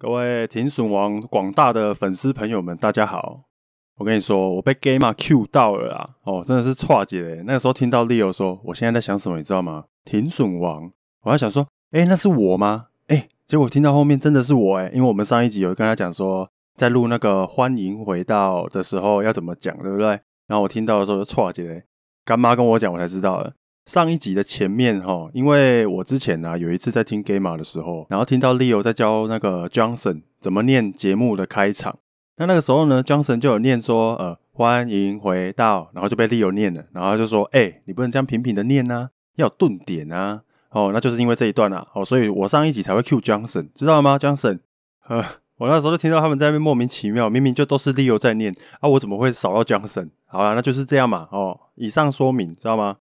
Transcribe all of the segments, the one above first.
各位停损王广大的粉丝朋友们，大家好！我跟你说，我被 Gamer Q 到了啊！哦，真的是错解诶。那个时候听到 Leo 说，我现在在想什么，你知道吗？停损王，我还想说，哎，那是我吗？哎，结果听到后面真的是我哎，因为我们上一集有跟他讲说，在录那个欢迎回到的时候要怎么讲，对不对？然后我听到的时候就错解了。干妈跟我讲，我才知道的。上一集的前面哈，因为我之前呢有一次在听 Gamer 的时候，然后听到 Leo 在教那个 Johnson 怎么念节目的开场。那那个时候呢，Johnson 就有念说，呃，欢迎回到，然后就被 Leo 念了，然后就说，哎，你不能这样平平的念呐，要有顿点呐，哦，那就是因为这一段啊，哦，所以我上一集才会 cue Johnson，知道吗？Johnson，呃，我那时候就听到他们在那边莫名其妙，明明就都是 Leo 在念，啊，我怎么会少到 Johnson？好了，那就是这样嘛，哦，以上说明，知道吗？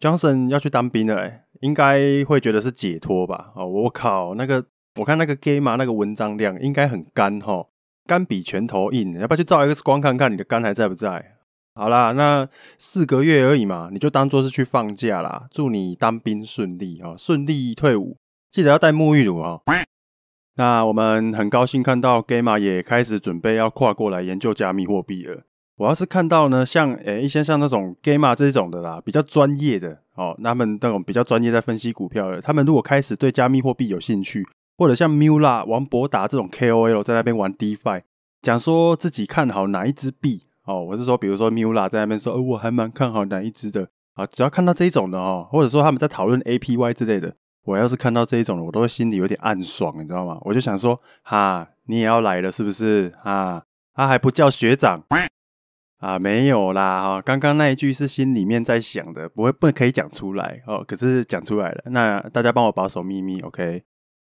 Johnson 要去当兵了，欸，应该会觉得是解脱吧？哦，我靠，那个我看那个 Gamma 那个文章量应该很干哈，肝比拳头硬，要不要去照 X 光看看你的肝还在不在？好啦，那四个月而已嘛，你就当做是去放假啦。祝你当兵顺利啊，顺利退伍，记得要带沐浴乳啊。那我们很高兴看到 Gamma 也开始准备要跨过来研究加密货币了。我要是看到呢，像诶一些像那种 gamer 这种的啦，比较专业的哦，他们那种比较专业在分析股票的，他们如果开始对加密货币有兴趣，或者像 m u l a 王博达这种 K O L 在那边玩 DFI，e 讲说自己看好哪一支币哦，我是说，比如说 m u l a 在那边说，哦，我还蛮看好哪一支的啊，只要看到这一种的哦，或者说他们在讨论 A P Y 之类的，我要是看到这一种的，我都会心里有点暗爽，你知道吗？我就想说，哈，你也要来了是不是？啊，他还不叫学长。啊，没有啦，哈，刚刚那一句是心里面在想的，不会不可以讲出来哦。可是讲出来了，那大家帮我保守秘密，OK？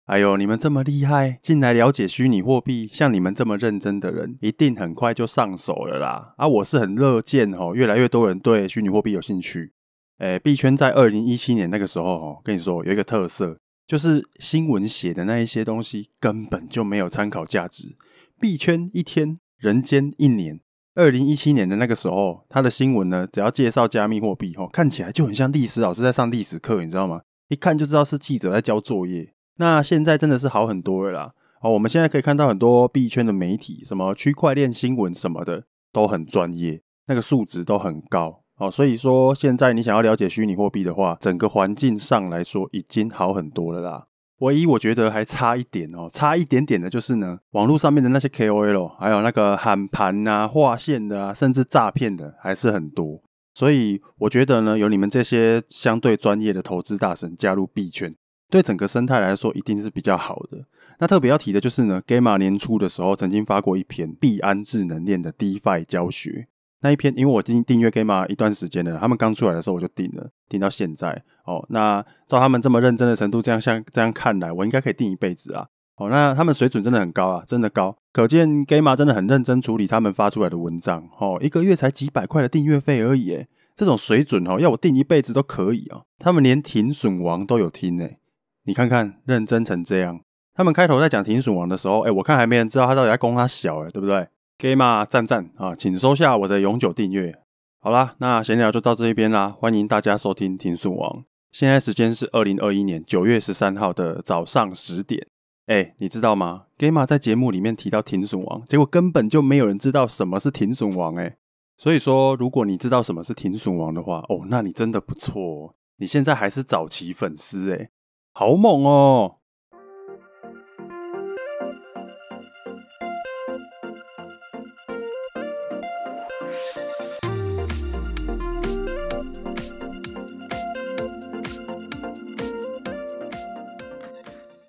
哎呦，你们这么厉害，进来了解虚拟货币，像你们这么认真的人，一定很快就上手了啦。啊，我是很乐见哦，越来越多人对虚拟货币有兴趣。诶，币圈在二零一七年那个时候，哦，跟你说有一个特色，就是新闻写的那一些东西根本就没有参考价值。币圈一天，人间一年。二零一七年的那个时候，他的新闻呢，只要介绍加密货币，吼，看起来就很像历史老师在上历史课，你知道吗？一看就知道是记者在交作业。那现在真的是好很多了，好，我们现在可以看到很多币圈的媒体，什么区块链新闻什么的，都很专业，那个数值都很高，好，所以说现在你想要了解虚拟货币的话，整个环境上来说已经好很多了啦。唯一我觉得还差一点哦，差一点点的就是呢，网络上面的那些 KOL，还有那个喊盘啊、划线的啊，甚至诈骗的还是很多。所以我觉得呢，有你们这些相对专业的投资大神加入币圈，对整个生态来说一定是比较好的。那特别要提的就是呢，Gamma 年初的时候曾经发过一篇币安智能链的 DeFi 教学。那一篇，因为我订订阅 Game 一段时间了，他们刚出来的时候我就订了，订到现在。哦，那照他们这么认真的程度，这样像这样看来，我应该可以订一辈子啊。哦，那他们水准真的很高啊，真的高，可见 Game 真的很认真处理他们发出来的文章。哦，一个月才几百块的订阅费而已，哎，这种水准哦，要我订一辈子都可以哦。他们连停损王都有听诶，你看看认真成这样。他们开头在讲停损王的时候，哎，我看还没人知道他到底在攻他小哎，对不对？g m 赞赞啊，请收下我的永久订阅。好啦，那闲聊就到这边啦，欢迎大家收听《停损王》。现在时间是二零二一年九月十三号的早上十点。哎，你知道吗 g m r 在节目里面提到《停损王》，结果根本就没有人知道什么是《停损王》哎。所以说，如果你知道什么是《停损王》的话，哦，那你真的不错哦。你现在还是早期粉丝哎，好猛哦！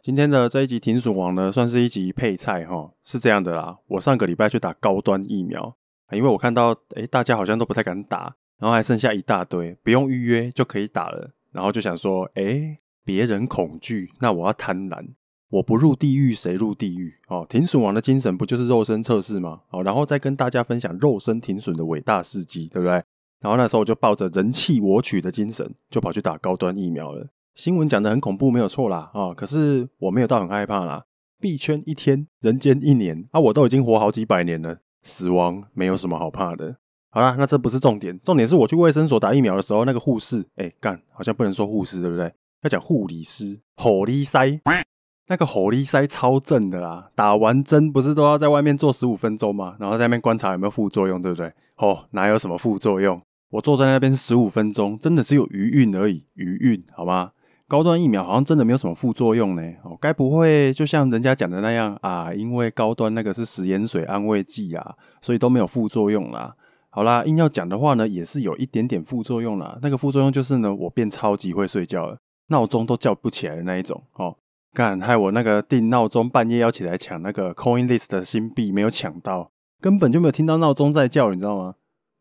今天的这一集停损王呢，算是一集配菜哈，是这样的啦。我上个礼拜去打高端疫苗，因为我看到哎，大家好像都不太敢打，然后还剩下一大堆不用预约就可以打了，然后就想说，哎，别人恐惧，那我要贪婪，我不入地狱谁入地狱哦？停损王的精神不就是肉身测试吗？哦，然后再跟大家分享肉身停损的伟大事迹，对不对？然后那时候我就抱着人气我取的精神，就跑去打高端疫苗了。新闻讲的很恐怖，没有错啦啊！可是我没有到很害怕啦。币圈一天，人间一年啊，我都已经活好几百年了，死亡没有什么好怕的。好啦，那这不是重点，重点是我去卫生所打疫苗的时候，那个护士，哎，干，好像不能说护士，对不对？要讲护理师，火力塞，那个火力塞超正的啦。打完针不是都要在外面坐十五分钟吗？然后在那边观察有没有副作用，对不对？哦，哪有什么副作用？我坐在那边十五分钟，真的只有余韵而已，余韵好吗？高端疫苗好像真的没有什么副作用呢？哦，该不会就像人家讲的那样啊？因为高端那个是食盐水安慰剂啊，所以都没有副作用啦。好啦，硬要讲的话呢，也是有一点点副作用啦。那个副作用就是呢，我变超级会睡觉了，闹钟都叫不起来的那一种。哦，害我那个定闹钟半夜要起来抢那个 Coin List 的新币，没有抢到，根本就没有听到闹钟在叫，你知道吗？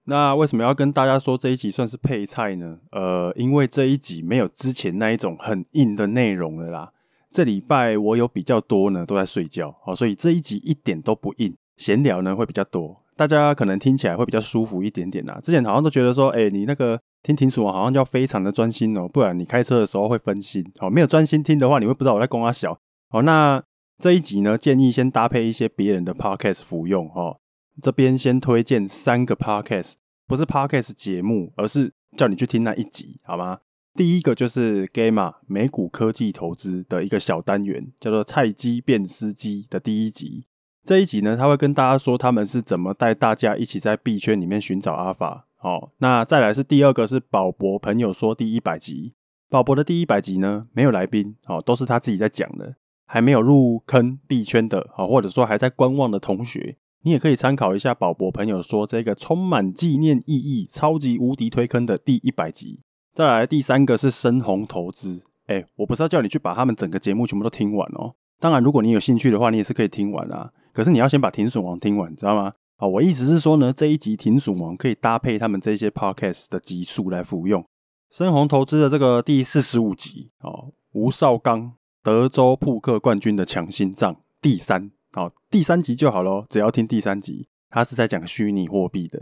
那为什么要跟大家说这一集算是配菜呢？呃，因为这一集没有之前那一种很硬的内容了啦。这礼拜我有比较多呢都在睡觉，好，所以这一集一点都不硬，闲聊呢会比较多，大家可能听起来会比较舒服一点点啦。之前好像都觉得说，哎，你那个听听书好像要非常的专心哦，不然你开车的时候会分心，好，没有专心听的话，你会不知道我在公阿小。好，那这一集呢，建议先搭配一些别人的 podcast 服用哦，这边先推荐三个 podcast，不是 podcast 节目，而是叫你去听那一集，好吗？第一个就是 Gamma 美股科技投资的一个小单元，叫做“菜鸡变司机”的第一集。这一集呢，他会跟大家说他们是怎么带大家一起在币圈里面寻找 Alpha。好，那再来是第二个是宝博朋友说第一百集。宝博的第一百集呢，没有来宾，哦，都是他自己在讲的。还没有入坑币圈的，好，或者说还在观望的同学。你也可以参考一下宝博朋友说这个充满纪念意义、超级无敌推坑的第一百集。再来第三个是深红投资，哎，我不是要叫你去把他们整个节目全部都听完哦。当然，如果你有兴趣的话，你也是可以听完啊。可是你要先把停损王听完，知道吗？啊，我意思是说呢，这一集停损王可以搭配他们这些 podcast 的集数来服用。深红投资的这个第四十五集，哦，吴少刚德州扑克冠军的强心脏第三。好，第三集就好咯，只要听第三集，它是在讲虚拟货币的。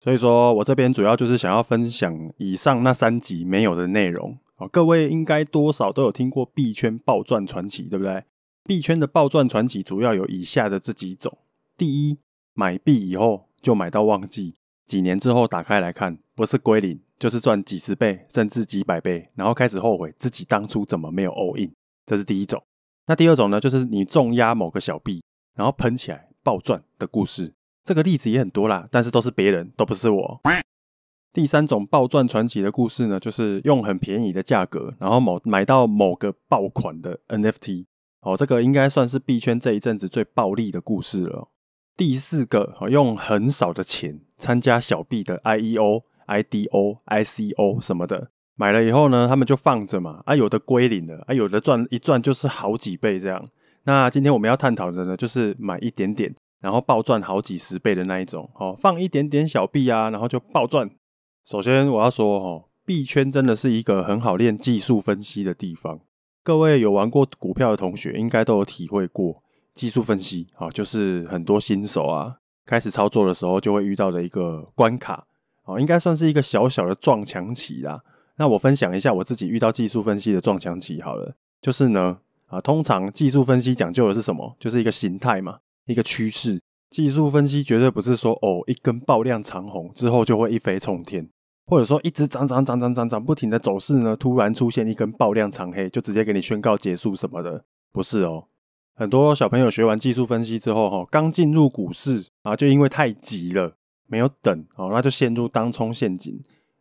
所以说我这边主要就是想要分享以上那三集没有的内容。好，各位应该多少都有听过币圈暴赚传奇，对不对？币圈的暴赚传奇主要有以下的这几种：第一，买币以后就买到忘记，几年之后打开来看，不是归零，就是赚几十倍甚至几百倍，然后开始后悔自己当初怎么没有 all in，这是第一种。那第二种呢，就是你重压某个小币。然后喷起来爆赚的故事，这个例子也很多啦，但是都是别人都不是我。第三种爆赚传奇的故事呢，就是用很便宜的价格，然后某买到某个爆款的 NFT，哦，这个应该算是币圈这一阵子最暴利的故事了。第四个，用很少的钱参加小币的 IEO、IDO、ICO 什么的，买了以后呢，他们就放着嘛，啊，有的归零了，啊，有的赚一赚就是好几倍这样。那今天我们要探讨的呢，就是买一点点，然后暴赚好几十倍的那一种。哦，放一点点小币啊，然后就暴赚。首先我要说，哈，币圈真的是一个很好练技术分析的地方。各位有玩过股票的同学，应该都有体会过技术分析。啊，就是很多新手啊，开始操作的时候就会遇到的一个关卡。哦，应该算是一个小小的撞墙期啦。那我分享一下我自己遇到技术分析的撞墙期好了，就是呢。啊，通常技术分析讲究的是什么？就是一个形态嘛，一个趋势。技术分析绝对不是说哦，一根爆量长红之后就会一飞冲天，或者说一直涨涨涨涨涨涨不停的走势呢，突然出现一根爆量长黑就直接给你宣告结束什么的，不是哦。很多小朋友学完技术分析之后，哈，刚进入股市啊，就因为太急了，没有等哦，那就陷入当冲陷阱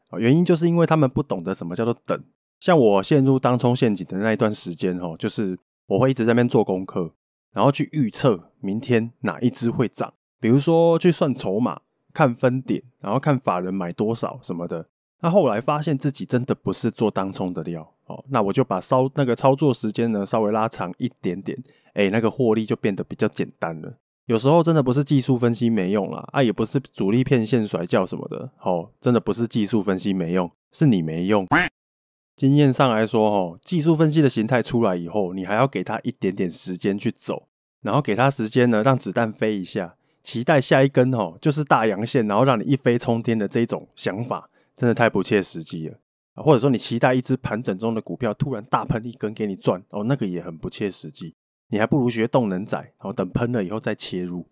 啊。原因就是因为他们不懂得什么叫做等。像我陷入当冲陷阱的那一段时间，哦，就是我会一直在那边做功课，然后去预测明天哪一只会涨，比如说去算筹码、看分点，然后看法人买多少什么的。那后来发现自己真的不是做当冲的料，哦，那我就把稍那个操作时间呢稍微拉长一点点，哎，那个获利就变得比较简单了。有时候真的不是技术分析没用啦，啊，也不是主力骗线甩叫什么的，哦，真的不是技术分析没用，是你没用。经验上来说，吼，技术分析的形态出来以后，你还要给它一点点时间去走，然后给它时间呢，让子弹飞一下，期待下一根吼就是大阳线，然后让你一飞冲天的这种想法，真的太不切实际了或者说你期待一只盘整中的股票突然大喷一根给你赚，哦，那个也很不切实际，你还不如学动能仔，后等喷了以后再切入。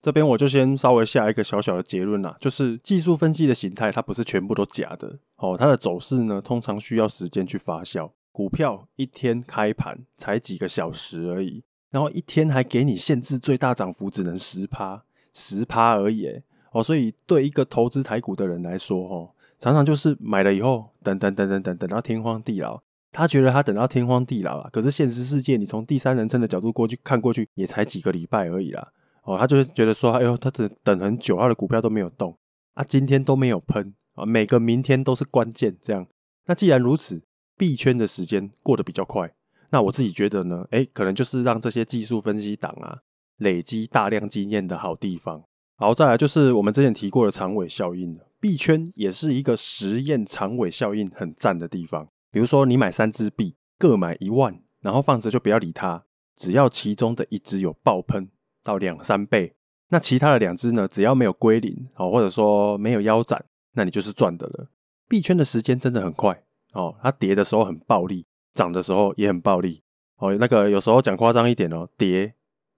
这边我就先稍微下一个小小的结论啦，就是技术分析的形态，它不是全部都假的哦。它的走势呢，通常需要时间去发酵。股票一天开盘才几个小时而已，然后一天还给你限制最大涨幅只能十趴，十趴而已。哦，所以对一个投资台股的人来说，哦，常常就是买了以后等等等等等等到天荒地老，他觉得他等到天荒地老了，可是现实世界你从第三人称的角度过去看过去，也才几个礼拜而已啦。哦，他就是觉得说，哎呦，他等等很久，他的股票都没有动啊，今天都没有喷啊，每个明天都是关键这样。那既然如此，币圈的时间过得比较快，那我自己觉得呢，哎，可能就是让这些技术分析党啊，累积大量经验的好地方。好，再来就是我们之前提过的长尾效应，了。币圈也是一个实验长尾效应很赞的地方。比如说，你买三支币，各买一万，然后放着就不要理它，只要其中的一只有爆喷。到两三倍，那其他的两只呢？只要没有归零哦，或者说没有腰斩，那你就是赚的了。币圈的时间真的很快哦，它跌的时候很暴力，涨的时候也很暴力哦。那个有时候讲夸张一点哦，跌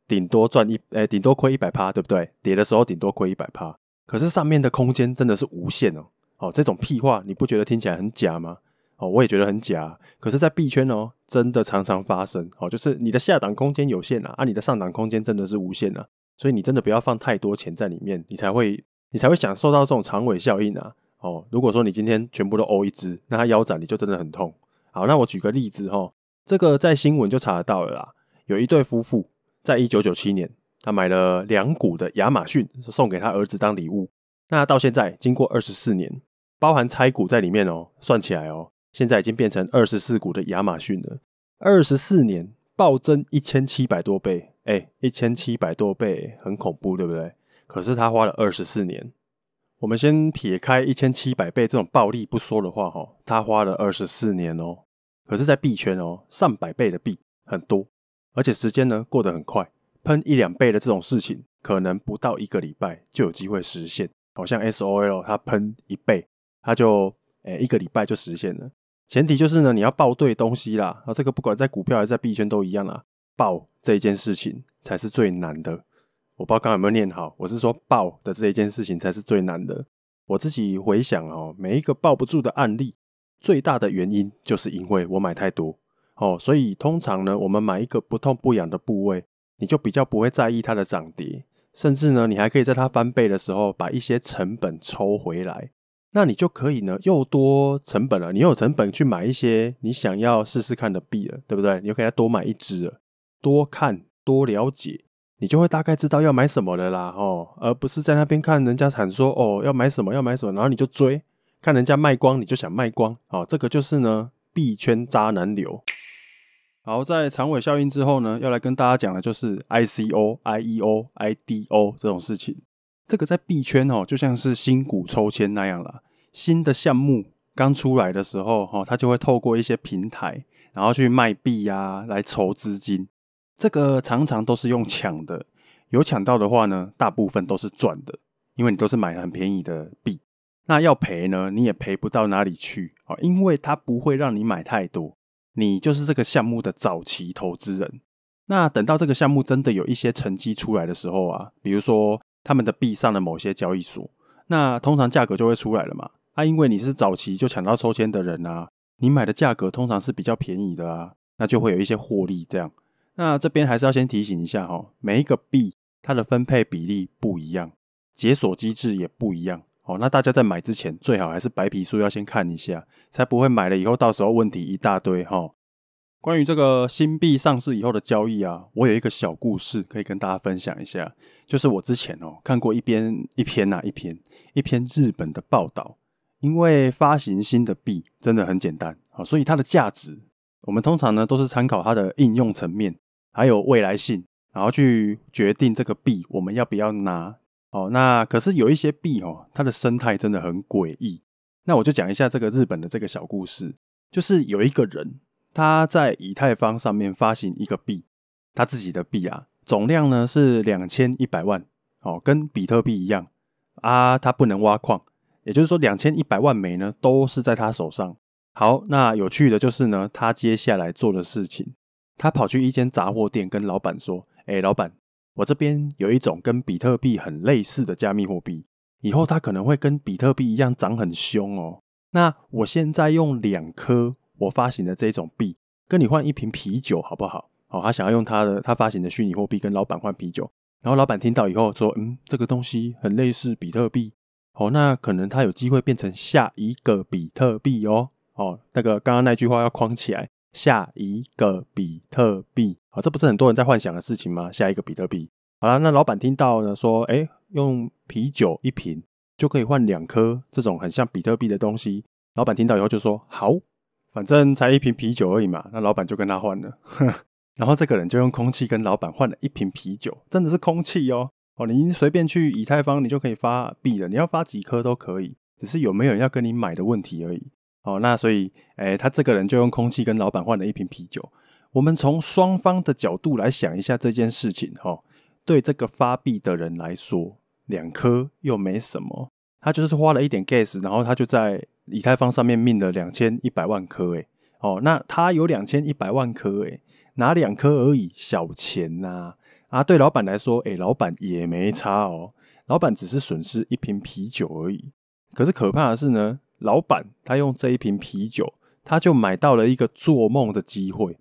顶多赚一，哎，顶多亏一百趴，对不对？跌的时候顶多亏一百趴，可是上面的空间真的是无限哦。哦，这种屁话你不觉得听起来很假吗？哦，我也觉得很假，可是，在币圈哦，真的常常发生哦。就是你的下档空间有限啊，啊，你的上档空间真的是无限啊，所以你真的不要放太多钱在里面，你才会你才会享受到这种长尾效应啊。哦，如果说你今天全部都欧一只，那它腰斩你就真的很痛。好，那我举个例子哈，这个在新闻就查得到了啦。有一对夫妇，在一九九七年，他买了两股的亚马逊，送给他儿子当礼物。那到现在，经过二十四年，包含拆股在里面哦，算起来哦。现在已经变成二十四股的亚马逊了，二十四年暴增一千七百多倍，哎，一千七百多倍，很恐怖，对不对？可是他花了二十四年。我们先撇开一千七百倍这种暴利不说的话，哈，他花了二十四年哦。可是，在币圈哦，上百倍的币很多，而且时间呢过得很快，喷一两倍的这种事情，可能不到一个礼拜就有机会实现。好像 SOL 它喷一倍，它就诶一个礼拜就实现了。前提就是呢，你要抱对东西啦。啊，这个不管在股票还是在币圈都一样啦，抱这一件事情才是最难的。我不知道刚刚有没有念好，我是说抱的这一件事情才是最难的。我自己回想哦，每一个抱不住的案例，最大的原因就是因为我买太多哦。所以通常呢，我们买一个不痛不痒的部位，你就比较不会在意它的涨跌，甚至呢，你还可以在它翻倍的时候把一些成本抽回来。那你就可以呢，又多成本了，你有成本去买一些你想要试试看的币了，对不对？你就可以多买一支，多看多了解，你就会大概知道要买什么的啦，哦，而不是在那边看人家喊说哦要买什么要买什么，然后你就追，看人家卖光你就想卖光，哦，这个就是呢币圈渣男流。好，在长尾效应之后呢，要来跟大家讲的就是 ICO、IEO、IDO 这种事情。这个在币圈哦，就像是新股抽签那样了。新的项目刚出来的时候，哦，它就会透过一些平台，然后去卖币呀，来筹资金。这个常常都是用抢的，有抢到的话呢，大部分都是赚的，因为你都是买很便宜的币。那要赔呢，你也赔不到哪里去啊，因为它不会让你买太多，你就是这个项目的早期投资人。那等到这个项目真的有一些成绩出来的时候啊，比如说。他们的币上了某些交易所，那通常价格就会出来了嘛。啊，因为你是早期就抢到抽签的人啊，你买的价格通常是比较便宜的啊，那就会有一些获利这样。那这边还是要先提醒一下哈，每一个币它的分配比例不一样，解锁机制也不一样。哦，那大家在买之前最好还是白皮书要先看一下，才不会买了以后到时候问题一大堆哈。关于这个新币上市以后的交易啊，我有一个小故事可以跟大家分享一下。就是我之前哦看过一篇一篇呐一篇一篇日本的报道，因为发行新的币真的很简单啊，所以它的价值我们通常呢都是参考它的应用层面，还有未来性，然后去决定这个币我们要不要拿哦。那可是有一些币哦，它的生态真的很诡异。那我就讲一下这个日本的这个小故事，就是有一个人。他在以太坊上面发行一个币，他自己的币啊，总量呢是两千一百万，哦，跟比特币一样啊，他不能挖矿，也就是说两千一百万枚呢都是在他手上。好，那有趣的就是呢，他接下来做的事情，他跑去一间杂货店跟老板说：“哎，老板，我这边有一种跟比特币很类似的加密货币，以后它可能会跟比特币一样涨很凶哦。那我现在用两颗。”我发行的这种币，跟你换一瓶啤酒好不好？哦，他想要用他的他发行的虚拟货币跟老板换啤酒，然后老板听到以后说，嗯，这个东西很类似比特币，哦，那可能他有机会变成下一个比特币哦，哦，那个刚刚那句话要框起来，下一个比特币，啊，这不是很多人在幻想的事情吗？下一个比特币，好了，那老板听到呢说，哎，用啤酒一瓶就可以换两颗这种很像比特币的东西，老板听到以后就说，好。反正才一瓶啤酒而已嘛，那老板就跟他换了，然后这个人就用空气跟老板换了一瓶啤酒，真的是空气哦。哦，你随便去以太坊，你就可以发币了，你要发几颗都可以，只是有没有人要跟你买的问题而已。哦，那所以，哎，他这个人就用空气跟老板换了一瓶啤酒。我们从双方的角度来想一下这件事情哈，对这个发币的人来说，两颗又没什么，他就是花了一点 gas，然后他就在。以太坊上面命了两千一百万颗，诶，哦，那他有两千一百万颗，诶，拿两颗而已，小钱呐，啊，对老板来说，诶，老板也没差哦，老板只是损失一瓶啤酒而已。可是可怕的是呢，老板他用这一瓶啤酒，他就买到了一个做梦的机会。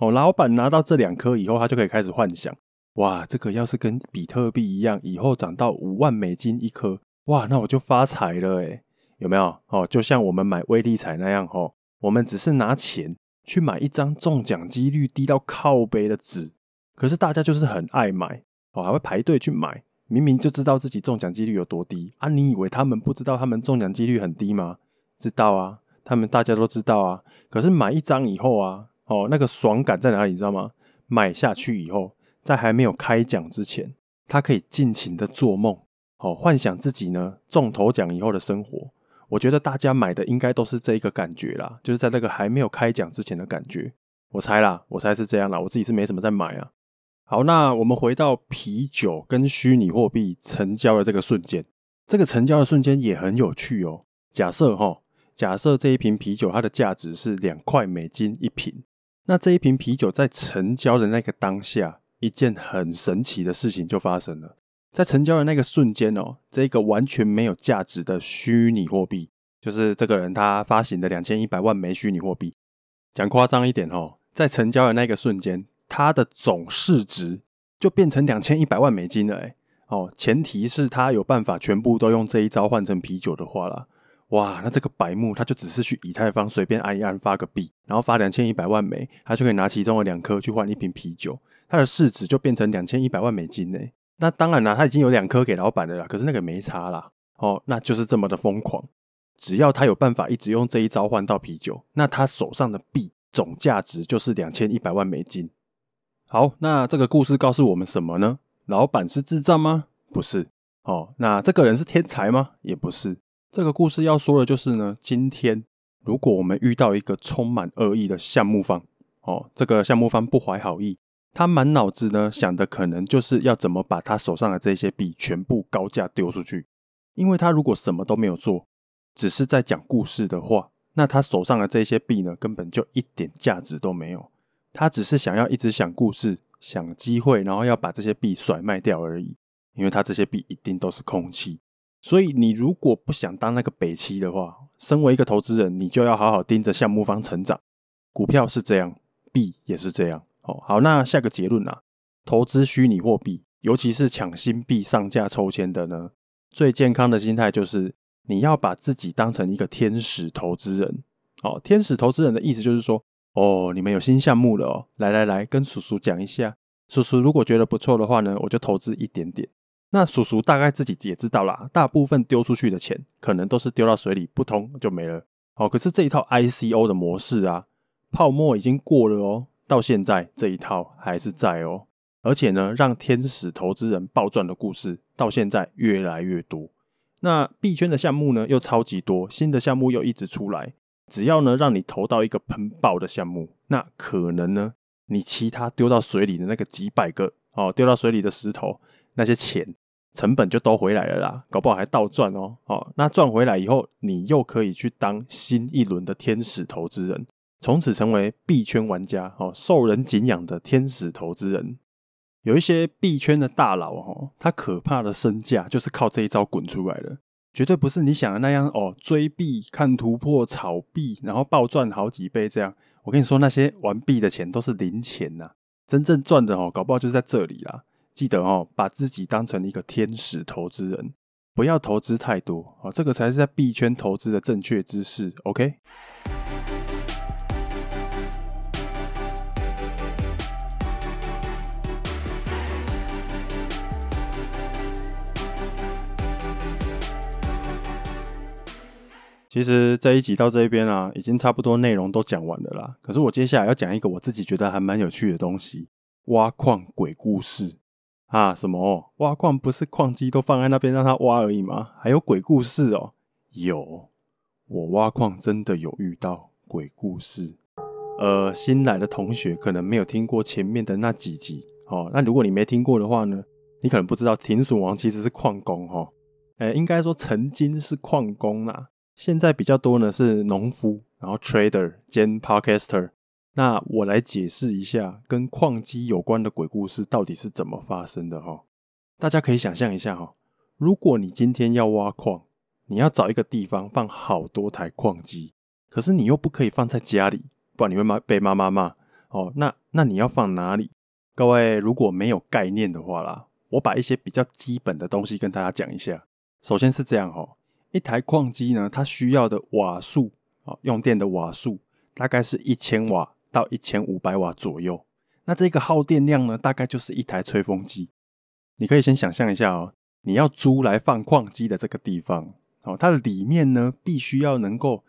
哦，老板拿到这两颗以后，他就可以开始幻想，哇，这个要是跟比特币一样，以后涨到五万美金一颗，哇，那我就发财了，诶。有没有哦？就像我们买微利彩那样哦，我们只是拿钱去买一张中奖几率低到靠背的纸，可是大家就是很爱买哦，还会排队去买。明明就知道自己中奖几率有多低啊，你以为他们不知道他们中奖几率很低吗？知道啊，他们大家都知道啊。可是买一张以后啊，哦，那个爽感在哪里？你知道吗？买下去以后，在还没有开奖之前，他可以尽情的做梦哦，幻想自己呢中头奖以后的生活。我觉得大家买的应该都是这一个感觉啦，就是在那个还没有开奖之前的感觉。我猜啦，我猜是这样啦，我自己是没什么在买啊。好，那我们回到啤酒跟虚拟货币成交的这个瞬间，这个成交的瞬间也很有趣哦。假设哈，假设这一瓶啤酒它的价值是两块美金一瓶，那这一瓶啤酒在成交的那个当下，一件很神奇的事情就发生了。在成交的那个瞬间哦，这个完全没有价值的虚拟货币，就是这个人他发行的两千一百万枚虚拟货币。讲夸张一点哦，在成交的那个瞬间，它的总市值就变成两千一百万美金了诶哦，前提是他有办法全部都用这一招换成啤酒的话啦，哇，那这个白木他就只是去以太坊随便按一按发个币，然后发两千一百万枚，他就可以拿其中的两颗去换一瓶啤酒，他的市值就变成两千一百万美金呢。那当然啦，他已经有两颗给老板的啦，可是那个没差啦。哦，那就是这么的疯狂。只要他有办法一直用这一招换到啤酒，那他手上的币总价值就是两千一百万美金。好，那这个故事告诉我们什么呢？老板是智障吗？不是。哦，那这个人是天才吗？也不是。这个故事要说的就是呢，今天如果我们遇到一个充满恶意的项目方，哦，这个项目方不怀好意。他满脑子呢想的可能就是要怎么把他手上的这些币全部高价丢出去，因为他如果什么都没有做，只是在讲故事的话，那他手上的这些币呢根本就一点价值都没有。他只是想要一直想故事、想机会，然后要把这些币甩卖掉而已。因为他这些币一定都是空气。所以你如果不想当那个北七的话，身为一个投资人，你就要好好盯着项目方成长。股票是这样，币也是这样。好，那下个结论啊，投资虚拟货币，尤其是抢新币上架抽签的呢，最健康的心态就是你要把自己当成一个天使投资人。哦，天使投资人的意思就是说，哦，你们有新项目了，来来来，跟叔叔讲一下。叔叔如果觉得不错的话呢，我就投资一点点。那叔叔大概自己也知道啦，大部分丢出去的钱可能都是丢到水里，不通就没了。哦，可是这一套 ICO 的模式啊，泡沫已经过了哦。到现在这一套还是在哦，而且呢，让天使投资人暴赚的故事到现在越来越多。那币圈的项目呢又超级多，新的项目又一直出来，只要呢让你投到一个喷爆的项目，那可能呢你其他丢到水里的那个几百个哦，丢到水里的石头那些钱成本就都回来了啦，搞不好还倒赚哦哦。那赚回来以后，你又可以去当新一轮的天使投资人。从此成为币圈玩家哦，受人敬仰的天使投资人。有一些币圈的大佬哦，他可怕的身价就是靠这一招滚出来的，绝对不是你想的那样哦。追币看突破炒币，然后暴赚好几倍这样。我跟你说，那些玩币的钱都是零钱呐，真正赚的哦，搞不好就是在这里啦。记得哦，把自己当成一个天使投资人，不要投资太多哦，这个才是在币圈投资的正确姿势。OK。其实这一集到这边啊，已经差不多内容都讲完了啦。可是我接下来要讲一个我自己觉得还蛮有趣的东西——挖矿鬼故事啊！什么挖矿不是矿机都放在那边让他挖而已吗？还有鬼故事哦，有我挖矿真的有遇到鬼故事。呃，新来的同学可能没有听过前面的那几集，哦。那如果你没听过的话呢，你可能不知道停鼠王其实是矿工哦，呃，应该说曾经是矿工啦。现在比较多呢是农夫，然后 trader 兼 podcaster。那我来解释一下，跟矿机有关的鬼故事到底是怎么发生的哈？大家可以想象一下哈，如果你今天要挖矿，你要找一个地方放好多台矿机，可是你又不可以放在家里，不然你会骂被妈妈骂哦。那那你要放哪里？各位如果没有概念的话啦，我把一些比较基本的东西跟大家讲一下。首先是这样哈。一台矿机呢，它需要的瓦数啊，用电的瓦数大概是一千瓦到一千五百瓦左右。那这个耗电量呢，大概就是一台吹风机。你可以先想象一下哦，你要租来放矿机的这个地方，哦，它的里面呢，必须要能够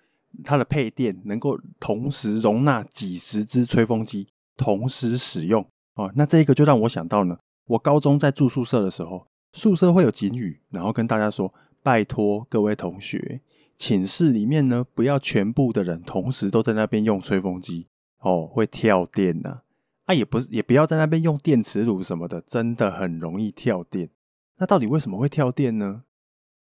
它的配电能够同时容纳几十只吹风机同时使用哦。那这个就让我想到呢，我高中在住宿舍的时候，宿舍会有警语，然后跟大家说。拜托各位同学，寝室里面呢，不要全部的人同时都在那边用吹风机哦，会跳电呐、啊，也不，是，也不要在那边用电磁炉什么的，真的很容易跳电。那到底为什么会跳电呢？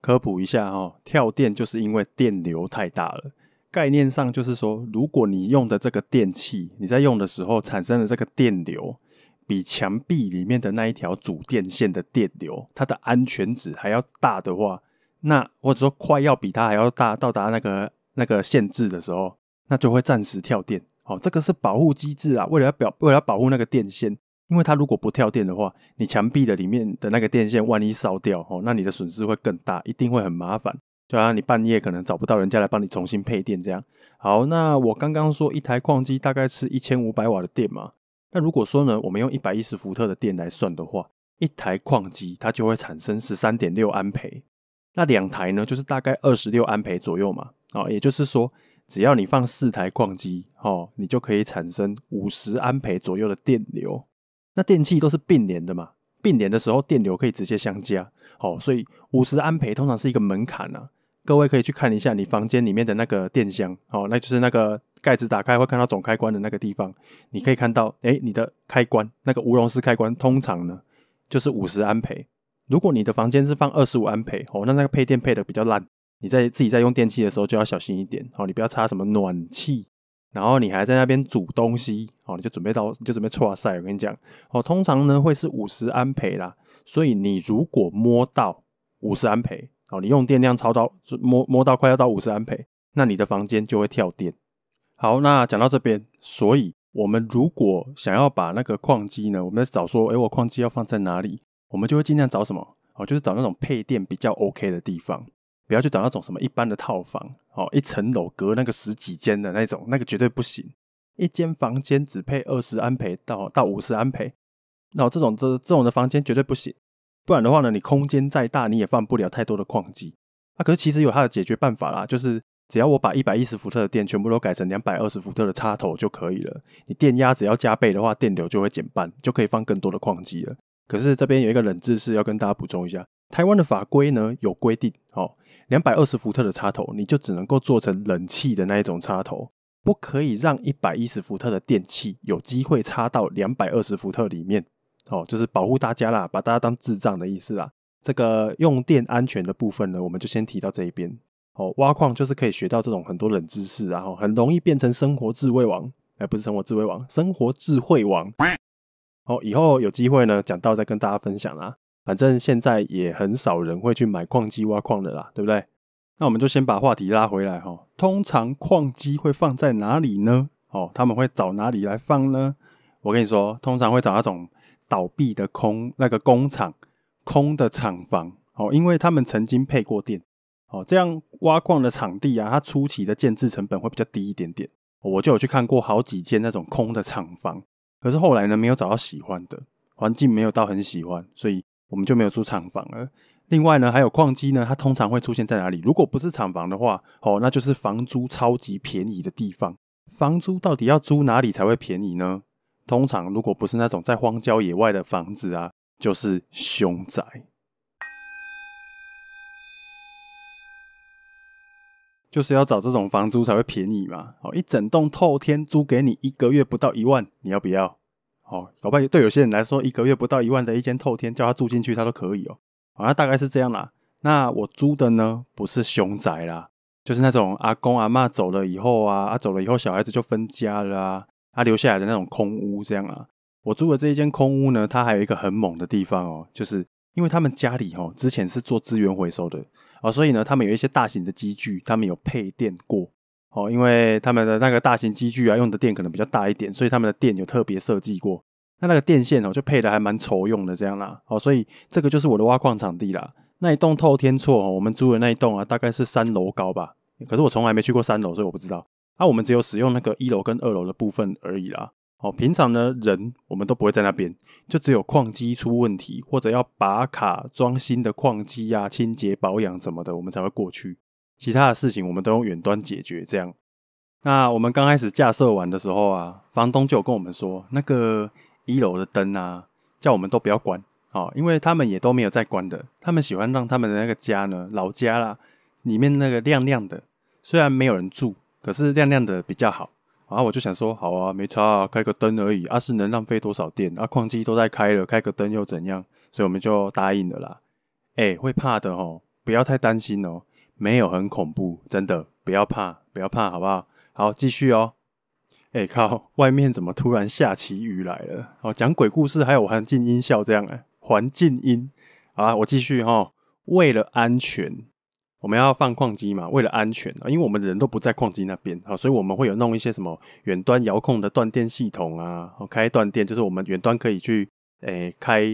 科普一下哈，跳电就是因为电流太大了。概念上就是说，如果你用的这个电器，你在用的时候产生的这个电流，比墙壁里面的那一条主电线的电流，它的安全值还要大的话。那或者说快要比它还要大到达那个那个限制的时候，那就会暂时跳电哦。这个是保护机制啊，为了要表为了保护那个电线，因为它如果不跳电的话，你墙壁的里面的那个电线万一烧掉哦，那你的损失会更大，一定会很麻烦，对啊。你半夜可能找不到人家来帮你重新配电这样。好，那我刚刚说一台矿机大概是一千五百瓦的电嘛，那如果说呢我们用一百一十伏特的电来算的话，一台矿机它就会产生十三点六安培。那两台呢，就是大概二十六安培左右嘛，哦，也就是说，只要你放四台矿机，哦，你就可以产生五十安培左右的电流。那电器都是并联的嘛，并联的时候电流可以直接相加，哦，所以五十安培通常是一个门槛呐。各位可以去看一下你房间里面的那个电箱，哦，那就是那个盖子打开会看到总开关的那个地方，你可以看到，哎，你的开关那个无螺丝开关，通常呢就是五十安培。如果你的房间是放二十五安培哦，那那个配电配的比较烂，你在自己在用电器的时候就要小心一点哦，你不要插什么暖气，然后你还在那边煮东西哦，你就准备到就准备猝塞，我跟你讲哦，通常呢会是五十安培啦，所以你如果摸到五十安培哦，你用电量超到摸摸到快要到五十安培，那你的房间就会跳电。好，那讲到这边，所以我们如果想要把那个矿机呢，我们在找说，哎，我矿机要放在哪里？我们就会尽量找什么哦，就是找那种配电比较 OK 的地方，不要去找那种什么一般的套房哦，一层楼隔那个十几间的那种，那个绝对不行。一间房间只配二十安培到到五十安培，那我这种的这种的房间绝对不行。不然的话呢，你空间再大你也放不了太多的矿机。那可是其实有它的解决办法啦，就是只要我把一百一十伏特的电全部都改成两百二十伏特的插头就可以了。你电压只要加倍的话，电流就会减半，就可以放更多的矿机了。可是这边有一个冷知识要跟大家补充一下，台湾的法规呢有规定，哦，两百二十伏特的插头，你就只能够做成冷气的那一种插头，不可以让一百一十伏特的电器有机会插到两百二十伏特里面，哦，就是保护大家啦，把大家当智障的意思啦。这个用电安全的部分呢，我们就先提到这一边。哦，挖矿就是可以学到这种很多冷知识，然后很容易变成生活智慧王，哎，不是生活智慧王，生活智慧王。哦，以后有机会呢，讲到再跟大家分享啦。反正现在也很少人会去买矿机挖矿的啦，对不对？那我们就先把话题拉回来哈。通常矿机会放在哪里呢？哦，他们会找哪里来放呢？我跟你说，通常会找那种倒闭的空那个工厂空的厂房哦，因为他们曾经配过电哦，这样挖矿的场地啊，它初期的建制成本会比较低一点点。我就有去看过好几间那种空的厂房。可是后来呢，没有找到喜欢的环境，没有到很喜欢，所以我们就没有租厂房了。另外呢，还有矿机呢，它通常会出现在哪里？如果不是厂房的话，哦，那就是房租超级便宜的地方。房租到底要租哪里才会便宜呢？通常如果不是那种在荒郊野外的房子啊，就是凶宅。就是要找这种房租才会便宜嘛！哦，一整栋透天租给你一个月不到一万，你要不要？哦，老外对有些人来说，一个月不到一万的一间透天，叫他住进去他都可以哦。像大概是这样啦。那我租的呢，不是凶宅啦，就是那种阿公阿妈走了以后啊，啊走了以后小孩子就分家了啊，他留下来的那种空屋这样啊。我租的这一间空屋呢，它还有一个很猛的地方哦，就是因为他们家里哦之前是做资源回收的。哦，所以呢，他们有一些大型的机具，他们有配电过哦，因为他们的那个大型机具啊，用的电可能比较大一点，所以他们的电有特别设计过。那那个电线哦，就配的还蛮稠用的这样啦。哦，所以这个就是我的挖矿场地啦。那一栋透天厝哦，我们租的那一栋啊，大概是三楼高吧。可是我从来没去过三楼，所以我不知道。那我们只有使用那个一楼跟二楼的部分而已啦。哦，平常呢人我们都不会在那边，就只有矿机出问题或者要拔卡装新的矿机呀、清洁保养什么的，我们才会过去。其他的事情我们都用远端解决。这样，那我们刚开始架设完的时候啊，房东就有跟我们说，那个一楼的灯啊，叫我们都不要关哦，因为他们也都没有在关的，他们喜欢让他们的那个家呢，老家啦，里面那个亮亮的。虽然没有人住，可是亮亮的比较好。然后我就想说，好啊，没差，开个灯而已。啊，是能浪费多少电？啊，矿机都在开了，开个灯又怎样？所以我们就答应了啦。哎，会怕的哦，不要太担心哦，没有很恐怖，真的，不要怕，不要怕，好不好？好，继续哦。哎，靠，外面怎么突然下起雨来了？哦，讲鬼故事，还有环境音效这样哎，环境音。啊，我继续哈，为了安全。我们要放矿机嘛？为了安全啊，因为我们人都不在矿机那边啊，所以我们会有弄一些什么远端遥控的断电系统啊，开断电就是我们远端可以去诶开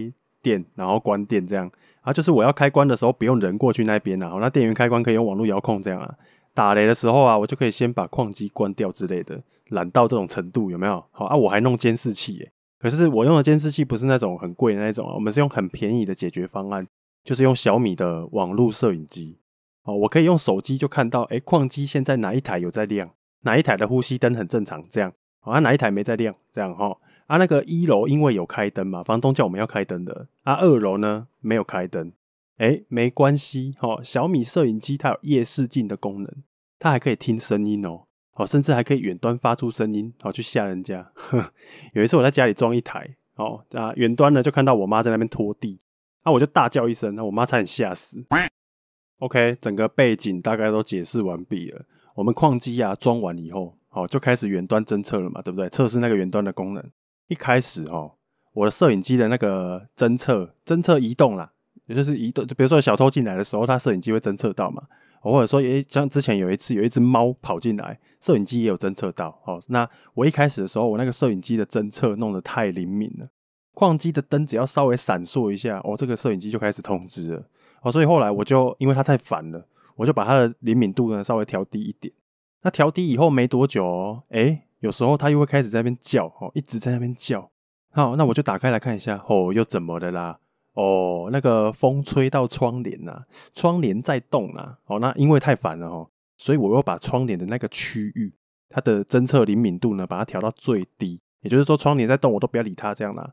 电，然后关电这样啊，就是我要开关的时候不用人过去那边，然后那电源开关可以用网络遥控这样啊。打雷的时候啊，我就可以先把矿机关掉之类的，懒到这种程度有没有？好啊，我还弄监视器，耶、可是我用的监视器不是那种很贵的那种啊，我们是用很便宜的解决方案，就是用小米的网络摄影机。哦，我可以用手机就看到，哎，矿机现在哪一台有在亮，哪一台的呼吸灯很正常，这样。啊，哪一台没在亮，这样哈。啊，那个一楼因为有开灯嘛，房东叫我们要开灯的。啊，二楼呢没有开灯，哎，没关系哈。小米摄影机它有夜视镜的功能，它还可以听声音哦，哦，甚至还可以远端发出声音，哦，去吓人家。有一次我在家里装一台，哦，啊，远端呢就看到我妈在那边拖地，啊，我就大叫一声，那我妈差点吓死。OK，整个背景大概都解释完毕了。我们矿机呀装完以后，好就开始远端侦测了嘛，对不对？测试那个远端的功能。一开始哈，我的摄影机的那个侦测，侦测移动啦，也就是移动，就比如说小偷进来的时候，它摄影机会侦测到嘛。或者说，诶，像之前有一次有一只猫跑进来，摄影机也有侦测到。哦，那我一开始的时候，我那个摄影机的侦测弄得太灵敏了，矿机的灯只要稍微闪烁一下，哦，这个摄影机就开始通知了。哦，所以后来我就因为它太烦了，我就把它的灵敏度呢稍微调低一点。那调低以后没多久哦，诶，有时候它又会开始在那边叫，哦，一直在那边叫。好，那我就打开来看一下，哦，又怎么的啦？哦，那个风吹到窗帘啦，窗帘在动啦。哦，那因为太烦了，吼，所以我又把窗帘的那个区域它的侦测灵敏度呢，把它调到最低。也就是说，窗帘在动我都不要理它这样啦。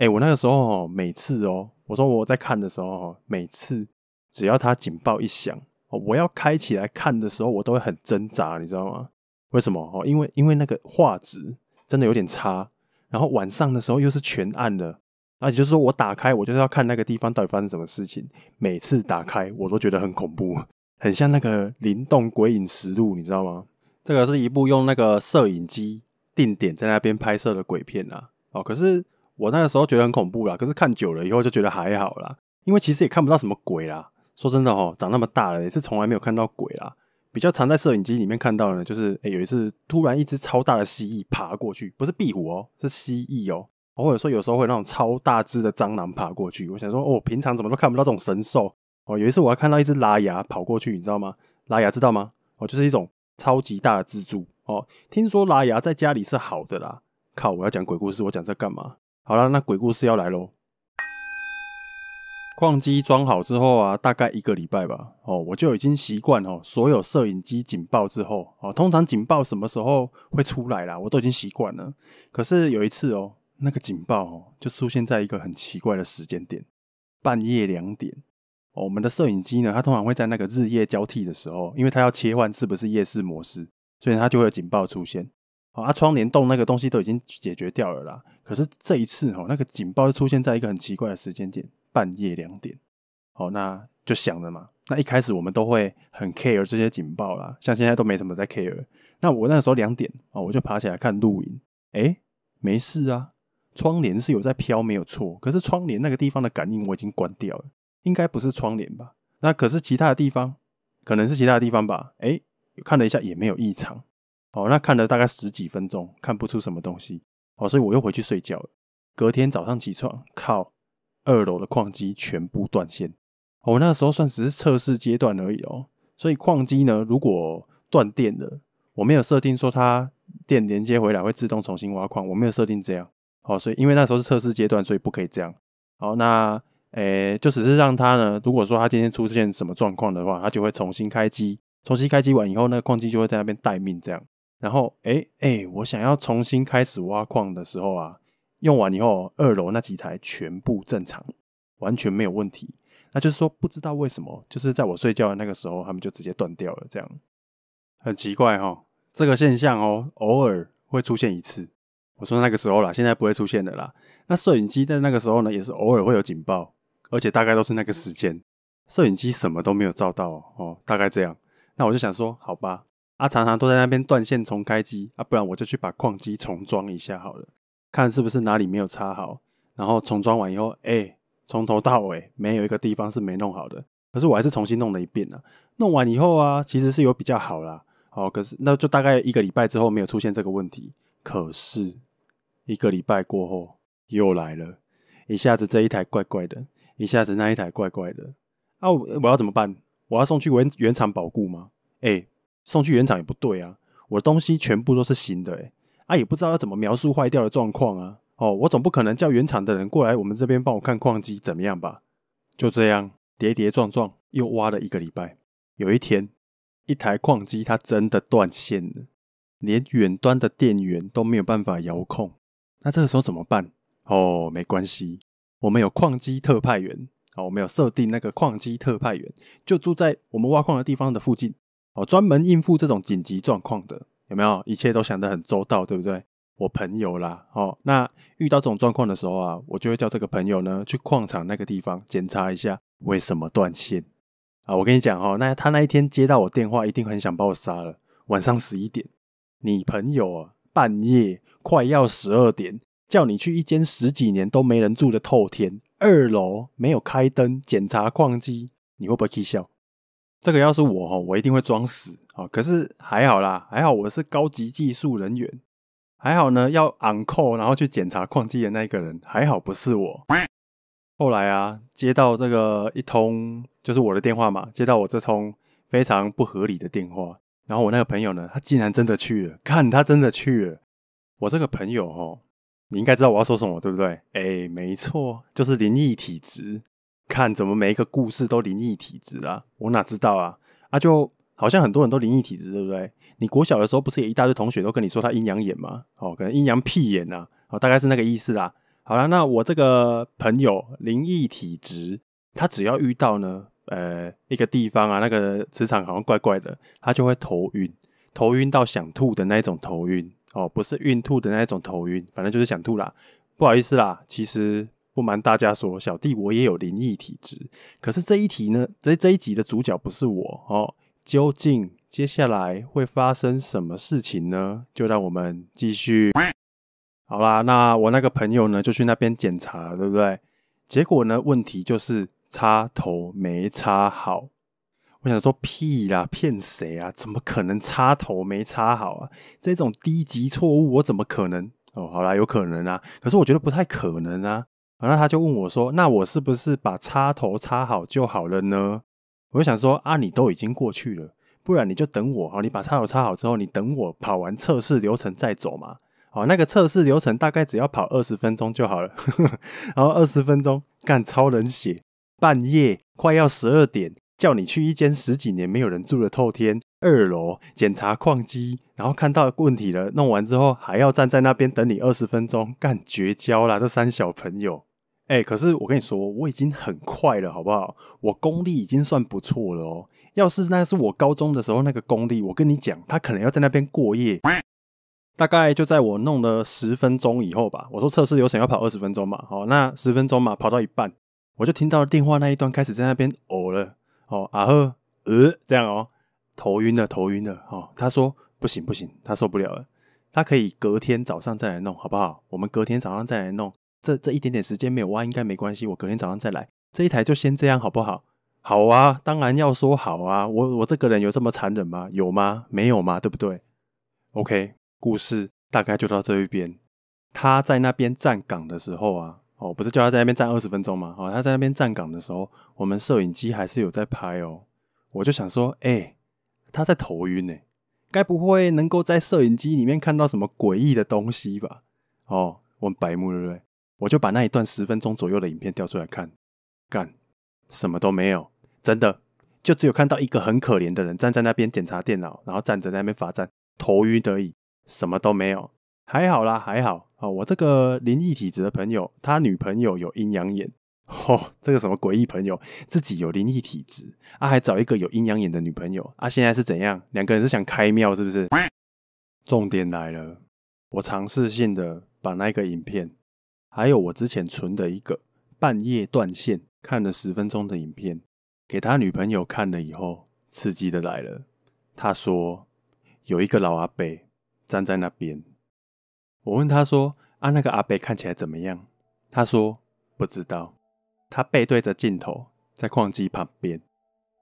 哎，我那个时候每次哦，我说我在看的时候，每次只要它警报一响，我要开起来看的时候，我都会很挣扎，你知道吗？为什么？哦，因为因为那个画质真的有点差，然后晚上的时候又是全暗的，那也就是说我打开我就是要看那个地方到底发生什么事情。每次打开我都觉得很恐怖，很像那个《灵动鬼影实录》，你知道吗？这个是一部用那个摄影机定点在那边拍摄的鬼片啊。哦，可是。我那个时候觉得很恐怖啦，可是看久了以后就觉得还好啦，因为其实也看不到什么鬼啦。说真的哦，长那么大了也是从来没有看到鬼啦。比较常在摄影机里面看到呢，就是诶有一次突然一只超大的蜥蜴爬过去，不是壁虎哦，是蜥蜴哦。或者说有时候会有那种超大只的蟑螂爬过去。我想说哦，平常怎么都看不到这种神兽哦。有一次我还看到一只拉牙跑过去，你知道吗？拉牙知道吗？哦，就是一种超级大的蜘蛛哦。听说拉牙在家里是好的啦。靠，我要讲鬼故事，我讲这干嘛？好了，那鬼故事要来喽。矿机装好之后啊，大概一个礼拜吧，哦，我就已经习惯哦，所有摄影机警报之后，哦，通常警报什么时候会出来啦，我都已经习惯了。可是有一次哦，那个警报就出现在一个很奇怪的时间点，半夜两点。哦，我们的摄影机呢，它通常会在那个日夜交替的时候，因为它要切换是不是夜视模式，所以它就会警报出现。啊，窗帘洞那个东西都已经解决掉了啦。可是这一次，吼，那个警报就出现在一个很奇怪的时间点，半夜两点。好，那就响了嘛。那一开始我们都会很 care 这些警报啦，像现在都没什么在 care。那我那时候两点哦，我就爬起来看录影。哎，没事啊，窗帘是有在飘，没有错。可是窗帘那个地方的感应我已经关掉了，应该不是窗帘吧？那可是其他的地方，可能是其他的地方吧？哎，看了一下也没有异常。哦，那看了大概十几分钟，看不出什么东西。哦，所以我又回去睡觉。隔天早上起床，靠，二楼的矿机全部断线。哦，那个时候算只是测试阶段而已哦。所以矿机呢，如果断电了，我没有设定说它电连接回来会自动重新挖矿，我没有设定这样。哦，所以因为那时候是测试阶段，所以不可以这样。哦，那诶，就只是让它呢，如果说它今天出现什么状况的话，它就会重新开机。重新开机完以后，那个矿机就会在那边待命这样。然后，哎哎，我想要重新开始挖矿的时候啊，用完以后二楼那几台全部正常，完全没有问题。那就是说，不知道为什么，就是在我睡觉的那个时候，他们就直接断掉了，这样很奇怪哈。这个现象哦，偶尔会出现一次。我说那个时候啦，现在不会出现的啦。那摄影机在那个时候呢，也是偶尔会有警报，而且大概都是那个时间，摄影机什么都没有照到哦，大概这样。那我就想说，好吧。啊，常常都在那边断线重开机啊，不然我就去把矿机重装一下好了，看是不是哪里没有插好。然后重装完以后，哎，从头到尾没有一个地方是没弄好的。可是我还是重新弄了一遍呢。弄完以后啊，其实是有比较好啦，哦，可是那就大概一个礼拜之后没有出现这个问题。可是一个礼拜过后又来了，一下子这一台怪怪的，一下子那一台怪怪的。啊，我要怎么办？我要送去原原厂保固吗？哎。送去原厂也不对啊，我的东西全部都是新的哎，啊也不知道要怎么描述坏掉的状况啊，哦，我总不可能叫原厂的人过来我们这边帮我看矿机怎么样吧？就这样跌跌撞撞又挖了一个礼拜。有一天，一台矿机它真的断线了，连远端的电源都没有办法遥控。那这个时候怎么办？哦，没关系，我们有矿机特派员，哦，我们有设定那个矿机特派员，就住在我们挖矿的地方的附近。哦，专门应付这种紧急状况的有没有？一切都想得很周到，对不对？我朋友啦，哦，那遇到这种状况的时候啊，我就会叫这个朋友呢去矿场那个地方检查一下为什么断线。啊，我跟你讲哦，那他那一天接到我电话，一定很想把我杀了。晚上十一点，你朋友啊，半夜快要十二点叫你去一间十几年都没人住的透天二楼没有开灯检查矿机，你会不会气笑？这个要是我我一定会装死啊！可是还好啦，还好我是高级技术人员，还好呢要昂扣然后去检查矿机的那个人，还好不是我。后来啊，接到这个一通就是我的电话嘛，接到我这通非常不合理的电话，然后我那个朋友呢，他竟然真的去了，看他真的去了。我这个朋友哦，你应该知道我要说什么对不对？哎，没错，就是灵异体质。看怎么每一个故事都灵异体质啊？我哪知道啊？啊，就好像很多人都灵异体质，对不对？你国小的时候不是也一大堆同学都跟你说他阴阳眼吗？哦，可能阴阳屁眼呐，哦，大概是那个意思啦。好了，那我这个朋友灵异体质，他只要遇到呢，呃，一个地方啊，那个磁场好像怪怪的，他就会头晕，头晕到想吐的那种头晕哦，不是孕吐的那种头晕，反正就是想吐啦。不好意思啦，其实。不瞒大家说，小弟我也有灵异体质。可是这一题呢，这这一集的主角不是我哦。究竟接下来会发生什么事情呢？就让我们继续。好啦，那我那个朋友呢，就去那边检查，对不对？结果呢，问题就是插头没插好。我想说屁啦，骗谁啊？怎么可能插头没插好啊？这种低级错误，我怎么可能？哦，好啦，有可能啊，可是我觉得不太可能啊。然后他就问我说：“那我是不是把插头插好就好了呢？”我就想说：“啊，你都已经过去了，不然你就等我哈。你把插头插好之后，你等我跑完测试流程再走嘛。好，那个测试流程大概只要跑二十分钟就好了。呵 呵然后二十分钟干超人血，半夜快要十二点，叫你去一间十几年没有人住的透天二楼检查矿机，然后看到问题了，弄完之后还要站在那边等你二十分钟，干绝交啦！这三小朋友。”哎，可是我跟你说，我已经很快了，好不好？我功力已经算不错了哦。要是那是我高中的时候那个功力，我跟你讲，他可能要在那边过夜。大概就在我弄了十分钟以后吧，我说测试有谁要跑二十分钟嘛？好，那十分钟嘛，跑到一半，我就听到电话那一端开始在那边呕了。哦，啊呵，呃，这样哦，头晕了，头晕了。哦，他说不行不行，他受不了了。他可以隔天早上再来弄，好不好？我们隔天早上再来弄。这这一点点时间没有挖应该没关系，我隔天早上再来这一台就先这样好不好？好啊，当然要说好啊，我我这个人有这么残忍吗？有吗？没有吗？对不对？OK，故事大概就到这一边。他在那边站岗的时候啊，哦，不是叫他在那边站二十分钟吗？哦，他在那边站岗的时候，我们摄影机还是有在拍哦。我就想说，哎，他在头晕呢，该不会能够在摄影机里面看到什么诡异的东西吧？哦，我们白目对不对？我就把那一段十分钟左右的影片调出来看，干，什么都没有，真的，就只有看到一个很可怜的人站在那边检查电脑，然后站着那边罚站，头晕得已，什么都没有，还好啦，还好啊，我这个灵异体质的朋友，他女朋友有阴阳眼，吼，这个什么诡异朋友自己有灵异体质，啊，还找一个有阴阳眼的女朋友，啊，现在是怎样？两个人是想开庙是不是？重点来了，我尝试性的把那个影片。还有我之前存的一个半夜断线看了十分钟的影片，给他女朋友看了以后，刺激的来了。他说有一个老阿伯站在那边。我问他说：“啊，那个阿伯看起来怎么样？”他说：“不知道。”他背对着镜头在矿机旁边。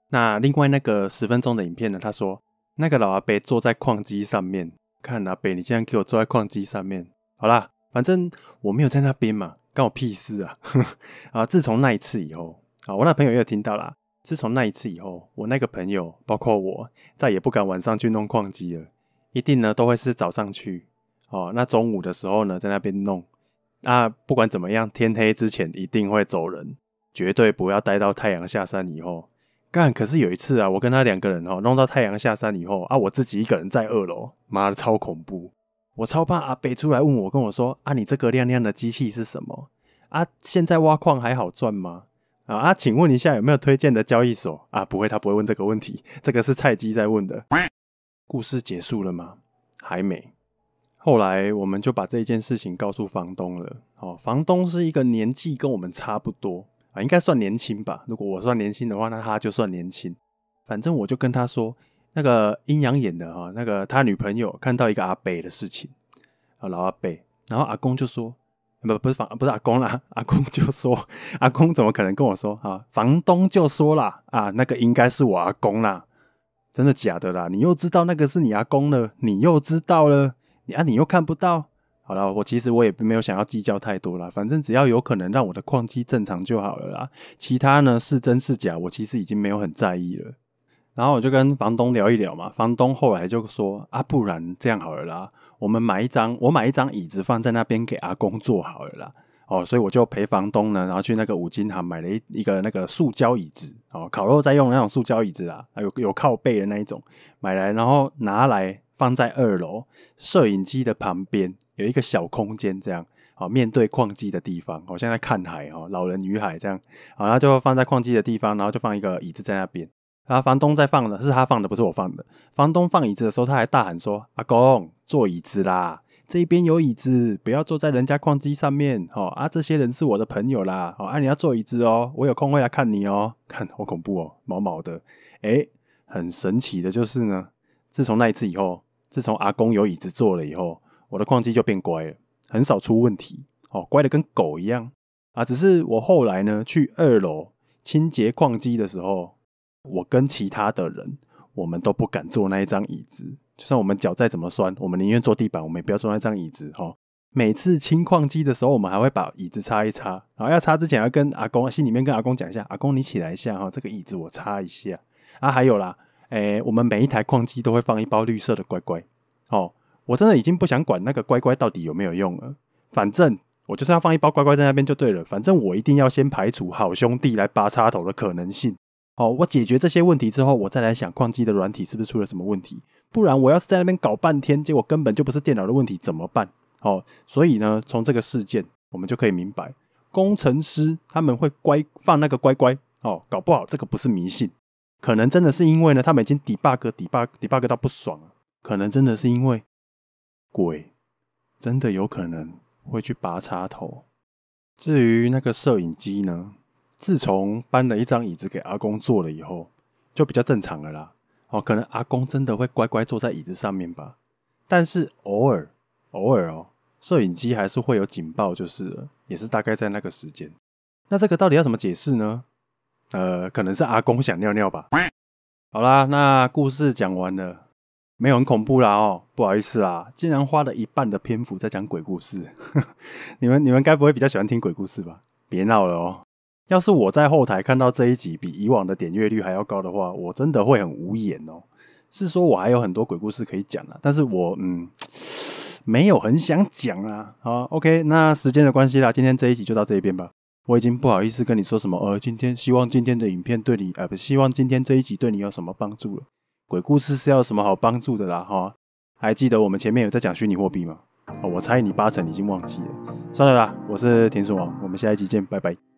那另外那个十分钟的影片呢？他说：“那个老阿伯坐在矿机上面。”看阿伯，你竟然给我坐在矿机上面。好啦。反正我没有在那边嘛，关我屁事啊！啊，自从那一次以后，啊，我那朋友也有听到啦。自从那一次以后，我那个朋友包括我，再也不敢晚上去弄矿机了。一定呢，都会是早上去，哦，那中午的时候呢，在那边弄。啊，不管怎么样，天黑之前一定会走人，绝对不要待到太阳下山以后。干，可是有一次啊，我跟他两个人哦，弄到太阳下山以后啊，我自己一个人在二楼，妈的，超恐怖。我超怕阿北出来问我，跟我说啊，你这个亮亮的机器是什么？啊，现在挖矿还好赚吗？啊啊，请问一下有没有推荐的交易所？啊，不会，他不会问这个问题，这个是菜鸡在问的。故事结束了吗？还没。后来我们就把这件事情告诉房东了。哦，房东是一个年纪跟我们差不多啊，应该算年轻吧。如果我算年轻的话，那他就算年轻。反正我就跟他说。那个阴阳眼的哈，那个他女朋友看到一个阿北的事情啊，老阿北，然后阿公就说，不不是房不是阿公啦，阿公就说，阿公怎么可能跟我说啊？房东就说啦，啊，那个应该是我阿公啦，真的假的啦？你又知道那个是你阿公了，你又知道了，你啊你又看不到。好了，我其实我也没有想要计较太多了，反正只要有可能让我的矿机正常就好了啦，其他呢是真是假，我其实已经没有很在意了。然后我就跟房东聊一聊嘛，房东后来就说：“啊，不然这样好了啦，我们买一张，我买一张椅子放在那边给阿公坐好了啦。”哦，所以我就陪房东呢，然后去那个五金行买了一一个那个塑胶椅子，哦，烤肉在用那种塑胶椅子啊，有有靠背的那一种，买来然后拿来放在二楼摄影机的旁边有一个小空间，这样哦，面对矿机的地方，我现在看海哦，老人与海这样，好，后就放在矿机的地方，然后就放一个椅子在那边。啊！房东在放的，是他放的，不是我放的。房东放椅子的时候，他还大喊说：“阿公，坐椅子啦！这一边有椅子，不要坐在人家矿机上面。”哦啊！这些人是我的朋友啦。哦，你要坐椅子哦。我有空会来看你哦。看，好恐怖哦，毛毛的。哎，很神奇的，就是呢，自从那一次以后，自从阿公有椅子坐了以后，我的矿机就变乖了，很少出问题。哦，乖的跟狗一样啊。只是我后来呢，去二楼清洁矿机的时候。我跟其他的人，我们都不敢坐那一张椅子。就算我们脚再怎么酸，我们宁愿坐地板，我们也不要坐那张椅子。哈，每次清矿机的时候，我们还会把椅子擦一擦。然后要擦之前，要跟阿公心里面跟阿公讲一下：“阿公，你起来一下哈，这个椅子我擦一下。”啊，还有啦，诶，我们每一台矿机都会放一包绿色的乖乖。哦，我真的已经不想管那个乖乖到底有没有用了，反正我就是要放一包乖乖在那边就对了。反正我一定要先排除好兄弟来拔插头的可能性。哦，我解决这些问题之后，我再来想矿机的软体是不是出了什么问题？不然我要是在那边搞半天，结果根本就不是电脑的问题，怎么办？哦，所以呢，从这个事件，我们就可以明白，工程师他们会乖放那个乖乖哦，搞不好这个不是迷信，可能真的是因为呢，他们已经 debug debug debug 到不爽了，可能真的是因为鬼，真的有可能会去拔插头。至于那个摄影机呢？自从搬了一张椅子给阿公坐了以后，就比较正常了啦。哦，可能阿公真的会乖乖坐在椅子上面吧。但是偶尔，偶尔哦，摄影机还是会有警报，就是，也是大概在那个时间。那这个到底要怎么解释呢？呃，可能是阿公想尿尿吧。好啦，那故事讲完了，没有很恐怖啦哦，不好意思啦，竟然花了一半的篇幅在讲鬼故事。你们你们该不会比较喜欢听鬼故事吧？别闹了哦。要是我在后台看到这一集比以往的点阅率还要高的话，我真的会很无言哦。是说我还有很多鬼故事可以讲啊，但是我嗯，没有很想讲啊。好，OK，那时间的关系啦，今天这一集就到这一边吧。我已经不好意思跟你说什么，呃，今天希望今天的影片对你，呃，不，希望今天这一集对你有什么帮助了。鬼故事是要什么好帮助的啦，哈。还记得我们前面有在讲虚拟货币吗？哦，我猜你八成已经忘记了，算了啦。我是田鼠王，我们下一集见，拜拜。